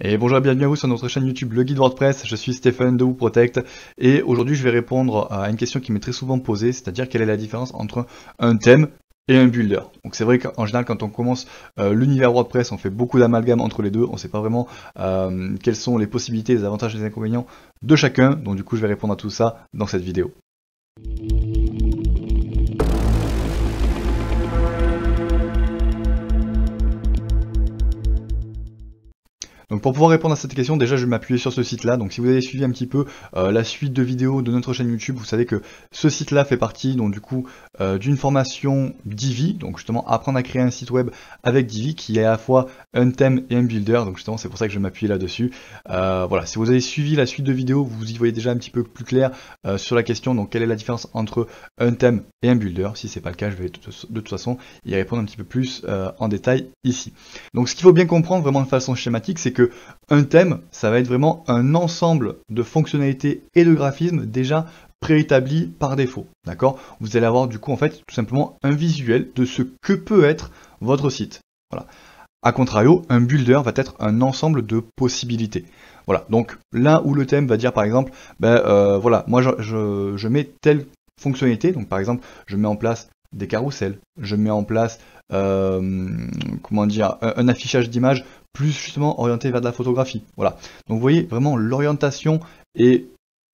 Et bonjour et bienvenue à vous sur notre chaîne YouTube Le Guide WordPress, je suis Stéphane de WooProtect et aujourd'hui je vais répondre à une question qui m'est très souvent posée, c'est-à-dire quelle est la différence entre un thème et un builder. Donc c'est vrai qu'en général quand on commence euh, l'univers WordPress, on fait beaucoup d'amalgame entre les deux, on ne sait pas vraiment euh, quelles sont les possibilités, les avantages et les inconvénients de chacun, donc du coup je vais répondre à tout ça dans cette vidéo. Donc pour pouvoir répondre à cette question, déjà je vais m'appuyer sur ce site-là. Donc si vous avez suivi un petit peu euh, la suite de vidéos de notre chaîne YouTube, vous savez que ce site-là fait partie donc du coup euh, d'une formation Divi, donc justement apprendre à créer un site web avec Divi qui est à la fois un thème et un builder. Donc justement c'est pour ça que je vais m'appuyer là-dessus. Euh, voilà, si vous avez suivi la suite de vidéos, vous y voyez déjà un petit peu plus clair sur la question. Donc quelle est la différence entre un thème et un builder Si c'est pas le cas, je vais de toute façon y répondre un petit peu plus en détail ici. Donc ce qu'il faut bien comprendre vraiment de façon schématique, c'est que un thème, ça va être vraiment un ensemble de fonctionnalités et de graphismes déjà préétabli par défaut. D'accord Vous allez avoir du coup en fait tout simplement un visuel de ce que peut être votre site. Voilà. A contrario, un builder va être un ensemble de possibilités. Voilà, donc là où le thème va dire par exemple, ben euh, voilà, moi je, je, je, mets telle fonctionnalité, donc par exemple, je mets en place des carousels, je mets en place, euh, comment dire, un affichage d'image plus justement orienté vers de la photographie. Voilà. Donc vous voyez vraiment l'orientation et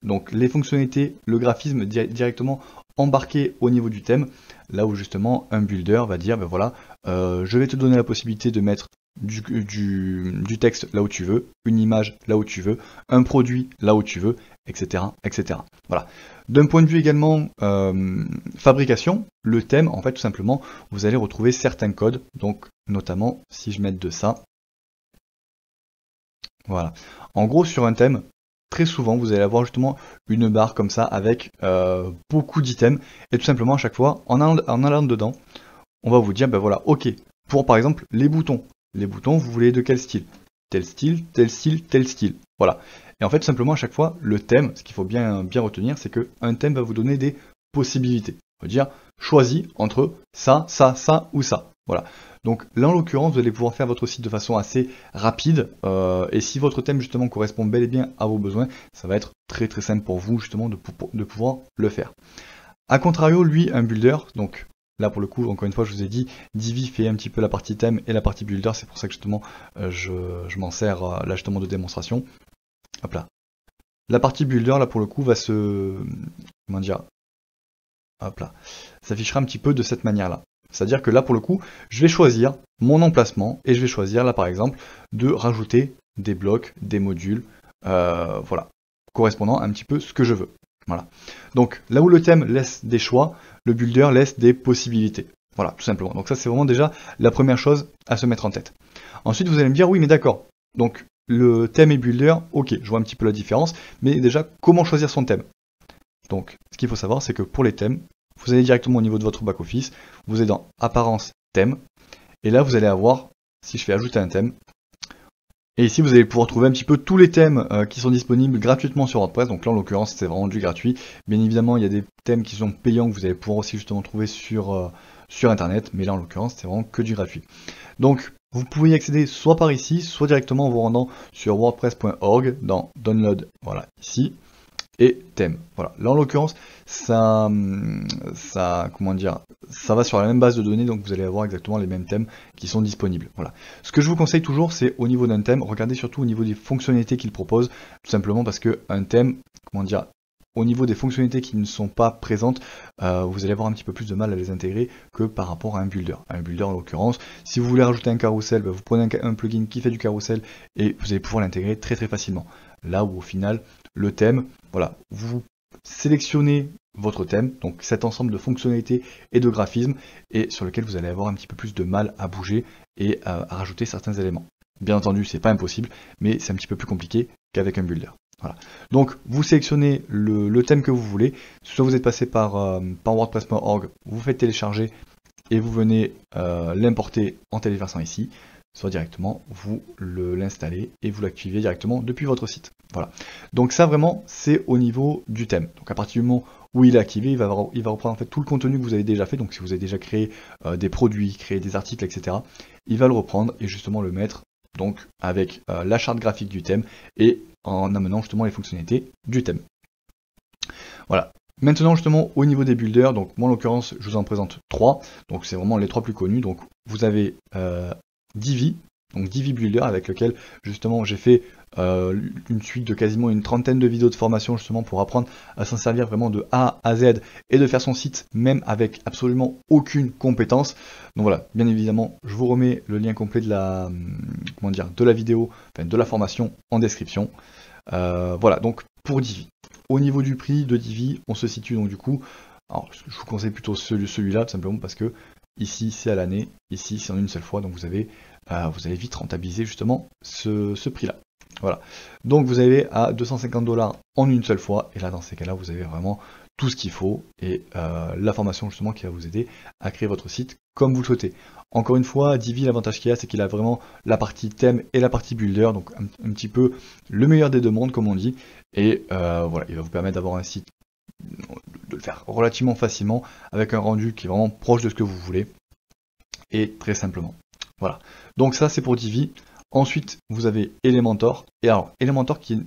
donc les fonctionnalités, le graphisme directement embarqué au niveau du thème, là où justement un builder va dire ben voilà, euh, je vais te donner la possibilité de mettre du, texte là où tu veux, une image là où tu veux, un produit là où tu veux, etc. etc. Voilà. D'un point de vue également euh, fabrication, le thème, en fait, tout simplement, vous allez retrouver certains codes, donc notamment si je mets de ça, voilà. En gros, sur un thème, très souvent, vous allez avoir justement une barre comme ça avec euh, beaucoup d'items. Et tout simplement, à chaque fois, en allant, dedans, on va vous dire, ben voilà, ok, pour par exemple les boutons. Les boutons, vous voulez de quel style Tel style, tel style, tel style. Voilà. Et en fait, tout simplement, à chaque fois, le thème, ce qu'il faut bien, bien retenir, c'est qu'un thème va vous donner des possibilités. On va dire, choisis entre ça, ça, ça ou ça. Voilà. Donc là, en l'occurrence, vous allez pouvoir faire votre site de façon assez rapide. Euh, et si votre thème, justement, correspond bel et bien à vos besoins, ça va être très très simple pour vous, justement, de, pouvoir le faire. A contrario, lui, un builder, donc Là pour le coup, encore une fois, je vous ai dit, Divi fait un petit peu la partie thème et la partie builder, c'est pour ça que justement euh, je, m'en sers euh, là justement de démonstration. Hop là. La partie builder, là pour le coup, va se. Comment dire Hop là. S'affichera un petit peu de cette manière-là. C'est-à-dire que là, pour le coup, je vais choisir mon emplacement et je vais choisir, là par exemple, de rajouter des blocs, des modules, euh, voilà, correspondant un petit peu ce que je veux. Voilà. Donc là où le thème laisse des choix, le builder laisse des possibilités. Voilà, tout simplement. Donc ça, c'est vraiment déjà la première chose à se mettre en tête. Ensuite, vous allez me dire, oui, mais d'accord. Donc le thème et builder, ok, je vois un petit peu la différence, mais déjà, comment choisir son thème Donc, ce qu'il faut savoir, c'est que pour les thèmes, vous allez directement au niveau de votre back-office, vous allez dans Apparence, Thème, et là vous allez avoir, si je fais ajouter un thème, et ici vous allez pouvoir trouver un petit peu tous les thèmes euh, qui sont disponibles gratuitement sur WordPress, donc là en l'occurrence c'est vraiment du gratuit. Bien évidemment il y a des thèmes qui sont payants que vous allez pouvoir aussi justement trouver sur, euh, sur internet, mais là en l'occurrence c'est vraiment que du gratuit. Donc vous pouvez y accéder soit par ici, soit directement en vous rendant sur wordpress.org dans Download, voilà ici et thème. Voilà. Là en l'occurrence, ça, ça, comment dire, ça va sur la même base de données, donc vous allez avoir exactement les mêmes thèmes qui sont disponibles. Voilà. Ce que je vous conseille toujours, c'est au niveau d'un thème, regardez surtout au niveau des fonctionnalités qu'il propose, tout simplement parce que un thème, comment dire, au niveau des fonctionnalités qui ne sont pas présentes, euh, vous allez avoir un petit peu plus de mal à les intégrer que par rapport à un builder. Un builder en l'occurrence, si vous voulez rajouter un carousel, bah, vous prenez un, un, plugin qui fait du carousel et vous allez pouvoir l'intégrer très très facilement. Là où au final, le thème. Voilà, vous sélectionnez votre thème, donc cet ensemble de fonctionnalités et de graphismes, et sur lequel vous allez avoir un petit peu plus de mal à bouger et à, rajouter certains éléments. Bien entendu, c'est pas impossible, mais c'est un petit peu plus compliqué qu'avec un builder. Voilà. Donc vous sélectionnez le, thème que vous voulez, soit vous êtes passé par, euh, WordPress.org, vous faites télécharger et vous venez euh, l'importer en téléversant ici, soit directement vous l'installez et vous l'activez directement depuis votre site. Voilà. Donc ça vraiment c'est au niveau du thème. Donc à partir du moment où il est activé, il va, il va reprendre en fait tout le contenu que vous avez déjà fait. Donc si vous avez déjà créé euh, des produits, créé des articles, etc., il va le reprendre et justement le mettre donc avec euh, la charte graphique du thème et en amenant justement les fonctionnalités du thème. Voilà. Maintenant justement au niveau des builders, donc moi en l'occurrence je vous en présente trois, donc c'est vraiment les trois plus connus. Donc vous avez euh, Divi, donc Divi Builder, avec lequel justement j'ai fait euh, une suite de quasiment une trentaine de vidéos de formation justement pour apprendre à s'en servir vraiment de A à Z et de faire son site même avec absolument aucune compétence. Donc voilà, bien évidemment, je vous remets le lien complet de la, hum, comment dire, de la vidéo, enfin de la formation en description. Euh, voilà, donc pour Divi. Au niveau du prix de Divi, on se situe donc du coup alors, je vous conseille plutôt celui-là, tout simplement parce que Ici, c'est à l'année. Ici, c'est en une seule fois. Donc, vous, avez, euh, vous allez vite rentabiliser justement ce, prix-là. Voilà. Donc, vous avez à 250 dollars en une seule fois. Et là, dans ces cas-là, vous avez vraiment tout ce qu'il faut et euh, la formation justement qui va vous aider à créer votre site comme vous le souhaitez. Encore une fois, Divi, l'avantage qu'il a, c'est qu'il a vraiment la partie thème et la partie builder, donc un, petit peu le meilleur des deux mondes, comme on dit. Et euh, voilà, il va vous permettre d'avoir un site le faire relativement facilement avec un rendu qui est vraiment proche de ce que vous voulez et très simplement. Voilà. Donc ça c'est pour Divi. Ensuite vous avez Elementor et alors Elementor qui est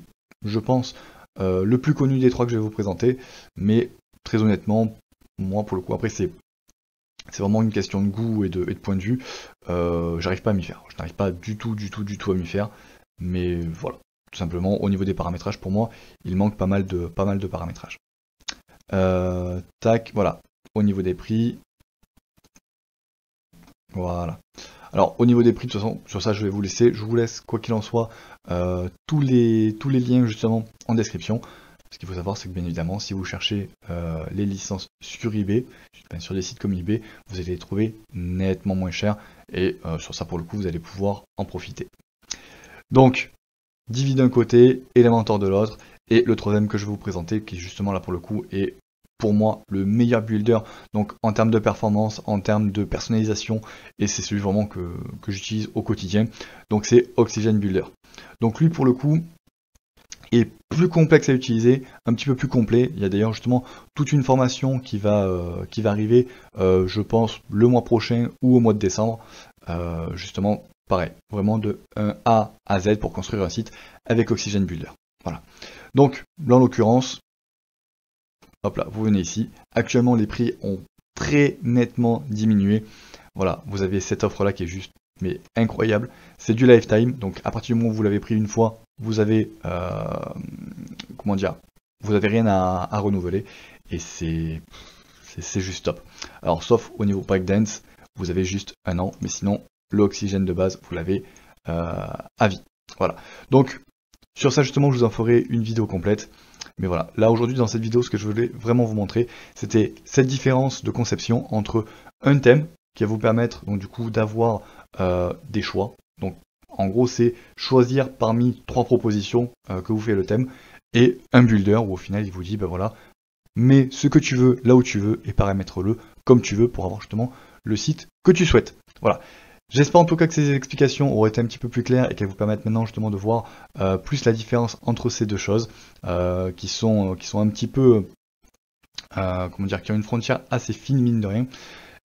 je pense euh, le plus connu des trois que je vais vous présenter mais très honnêtement moi pour le coup après c'est c'est vraiment une question de goût et de, point de vue. Euh, j'arrive pas à m'y faire. Je n'arrive pas du tout, du tout, du tout à m'y faire. Mais voilà. Tout simplement, au niveau des paramétrages, pour moi, il manque pas mal de, pas mal de paramétrages. Euh, tac, voilà. Au niveau des prix. Voilà. Alors au niveau des prix, de toute façon, sur ça je vais vous laisser. Je vous laisse, quoi qu'il en soit, euh, tous, les, tous les liens justement en description. Ce qu'il faut savoir, c'est que bien évidemment, si vous cherchez euh, les licences sur eBay, sur des sites comme eBay, vous allez les trouver nettement moins cher. Et sur ça, pour le coup, vous allez pouvoir en profiter. Donc, Divi d'un côté, Elementor de l'autre. Et le troisième que je vais vous présenter, qui justement là pour le coup est pour moi le meilleur builder donc en termes de performance, en termes de personnalisation et c'est celui vraiment que, que j'utilise au quotidien donc c'est Oxygen Builder donc lui pour le coup est plus complexe à utiliser, un petit peu plus complet. Il y a d'ailleurs justement toute une formation qui va, euh, qui va arriver, euh, je pense, le mois prochain ou au mois de décembre. Euh, justement, pareil, vraiment de 1A à Z pour construire un site avec Oxygen Builder. Voilà. Donc, dans l'occurrence, hop là, vous venez ici. Actuellement, les prix ont très nettement diminué. Voilà, vous avez cette offre là qui est juste mais incroyable. C'est du lifetime, donc à partir du moment où vous l'avez pris une fois, vous avez euh, comment dire, vous n'avez rien à, renouveler et c'est c'est juste top. Alors sauf au niveau Dance, vous avez juste un an, mais sinon l'oxygène de base vous l'avez euh, à vie. Voilà. Donc sur ça justement, je vous en ferai une vidéo complète. Mais voilà, là aujourd'hui dans cette vidéo, ce que je voulais vraiment vous montrer, c'était cette différence de conception entre un thème qui va vous permettre donc du coup d'avoir euh, des choix. Donc en gros, c'est choisir parmi trois propositions euh, que vous fait le thème et un builder où au final il vous dit ben voilà, mets ce que tu veux là où tu veux et paramètre-le comme tu veux pour avoir justement le site que tu souhaites. Voilà. J'espère en tout cas que ces explications auraient été un petit peu plus claires et qu'elles vous permettent maintenant justement de voir euh, plus la différence entre ces deux choses euh, qui, sont, euh, qui sont un petit peu, comment dire, qui ont une frontière assez fine mine de rien.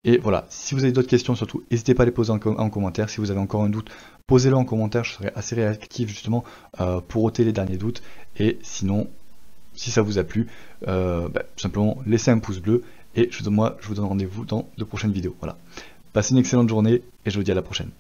Et voilà, si vous avez d'autres questions, surtout n'hésitez pas à les poser en, commentaire. Si vous avez encore un doute, posez-le en commentaire, je serai assez réactif justement pour ôter les derniers doutes. Et sinon, si ça vous a plu, bah, tout simplement laissez un pouce bleu et je, moi je vous donne rendez-vous dans de prochaines vidéos. Voilà. Passez une excellente journée et je vous dis à la prochaine.